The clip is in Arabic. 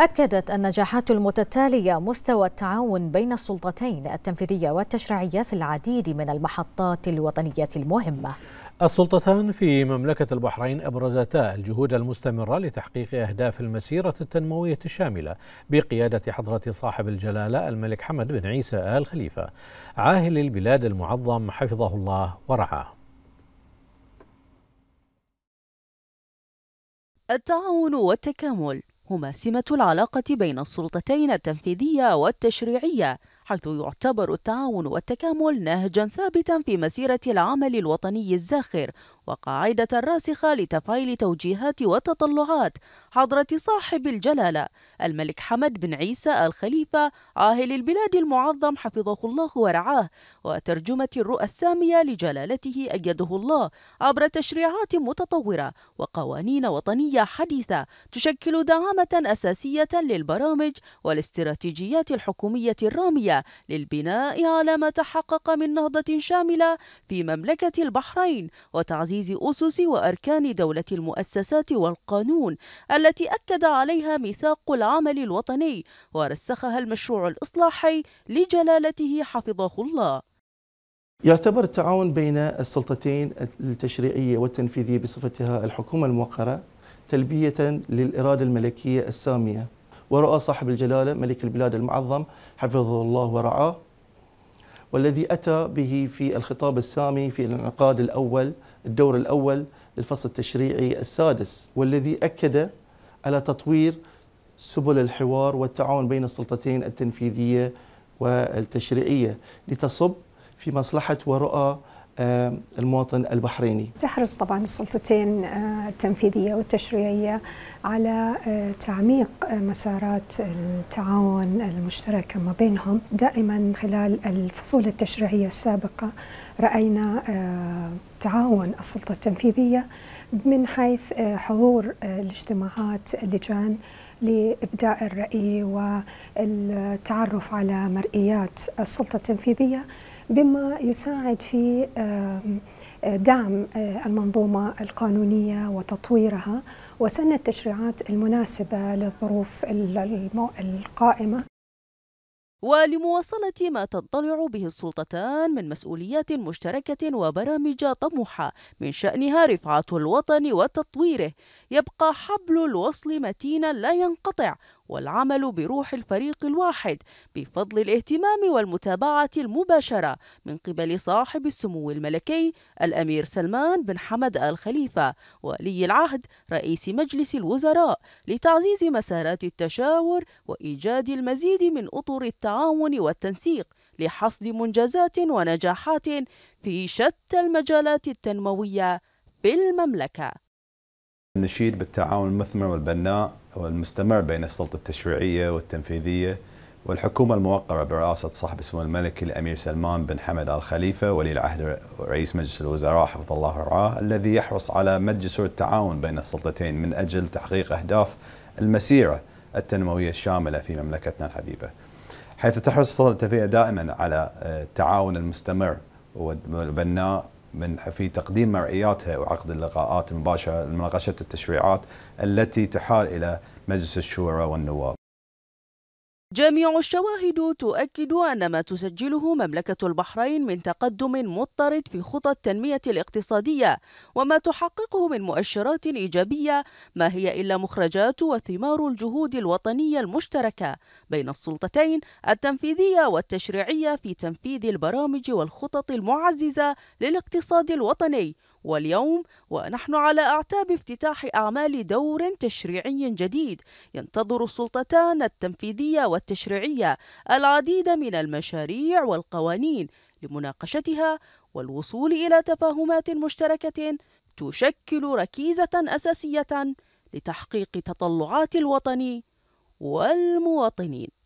أكدت النجاحات المتتالية مستوى التعاون بين السلطتين التنفيذية والتشريعية في العديد من المحطات الوطنية المهمة السلطتان في مملكة البحرين أبرزتا الجهود المستمرة لتحقيق أهداف المسيرة التنموية الشاملة بقيادة حضرة صاحب الجلالة الملك حمد بن عيسى آل خليفة عاهل البلاد المعظم حفظه الله ورعاه التعاون والتكامل هما سمة العلاقة بين السلطتين التنفيذية والتشريعية حيث يعتبر التعاون والتكامل نهجا ثابتا في مسيرة العمل الوطني الزاخر وقاعدة راسخة لتفعيل توجيهات وتطلعات حضرة صاحب الجلالة الملك حمد بن عيسى الخليفة عاهل البلاد المعظم حفظه الله ورعاه وترجمة الرؤى السامية لجلالته أيده الله عبر تشريعات متطورة وقوانين وطنية حديثة تشكل دعامة أساسية للبرامج والاستراتيجيات الحكومية الرامية للبناء على ما تحقق من نهضة شاملة في مملكة البحرين وتعزيز أسس وأركان دولة المؤسسات والقانون التي أكد عليها ميثاق العمل الوطني ورسخها المشروع الإصلاحي لجلالته حفظه الله يعتبر التعاون بين السلطتين التشريعية والتنفيذية بصفتها الحكومة الموقرة تلبية للإرادة الملكية السامية ورأى صاحب الجلالة ملك البلاد المعظم حفظه الله ورعاه والذي أتى به في الخطاب السامي في الانعقاد الأول الدور الأول للفصل التشريعي السادس والذي أكد على تطوير سبل الحوار والتعاون بين السلطتين التنفيذية والتشريعية لتصب في مصلحة ورؤى آه، المواطن البحريني تحرص طبعا السلطتين آه، التنفيذية والتشريعية على آه، تعميق مسارات التعاون المشتركة ما بينهم دائما خلال الفصول التشريعية السابقة رأينا تعاون السلطة التنفيذية من حيث حضور الاجتماعات اللجان لإبداء الرأي والتعرف على مرئيات السلطة التنفيذية بما يساعد في دعم المنظومة القانونية وتطويرها وسن التشريعات المناسبة للظروف القائمة ولمواصلة ما تضطلع به السلطتان من مسؤوليات مشتركة وبرامج طموحة من شأنها رفعة الوطن وتطويره، يبقى حبل الوصل متينا لا ينقطع والعمل بروح الفريق الواحد بفضل الاهتمام والمتابعة المباشرة من قبل صاحب السمو الملكي الأمير سلمان بن حمد آل خليفة ولي العهد رئيس مجلس الوزراء لتعزيز مسارات التشاور وإيجاد المزيد من أطر التعاون والتنسيق لحصد منجزات ونجاحات في شتى المجالات التنموية في المملكة النشيد بالتعاون المثمر والبناء والمستمر بين السلطة التشريعية والتنفيذية والحكومة الموقرة برئاسة صاحب السمو الملك الأمير سلمان بن حمد آل خليفة ولي العهد رئيس مجلس الوزراء حفظ الله رعاه الذي يحرص على مد جسور التعاون بين السلطتين من أجل تحقيق أهداف المسيرة التنموية الشاملة في مملكتنا الحبيبة حيث تحرص السلطة التنفيذية دائما على آه، التعاون المستمر والبناء من في تقديم مرئياتها وعقد اللقاءات المباشره لمناقشه التشريعات التي تحال الى مجلس الشورى والنواب جميع الشواهد تؤكد أن ما تسجله مملكة البحرين من تقدم مضطرد في خطى التنمية الاقتصادية وما تحققه من مؤشرات إيجابية ما هي إلا مخرجات وثمار الجهود الوطنية المشتركة بين السلطتين التنفيذية والتشريعية في تنفيذ البرامج والخطط المعززة للاقتصاد الوطني واليوم ونحن على أعتاب افتتاح أعمال دور تشريعي جديد ينتظر السلطتان التنفيذية والتشريعية العديد من المشاريع والقوانين لمناقشتها والوصول إلى تفاهمات مشتركة تشكل ركيزة أساسية لتحقيق تطلعات الوطن والمواطنين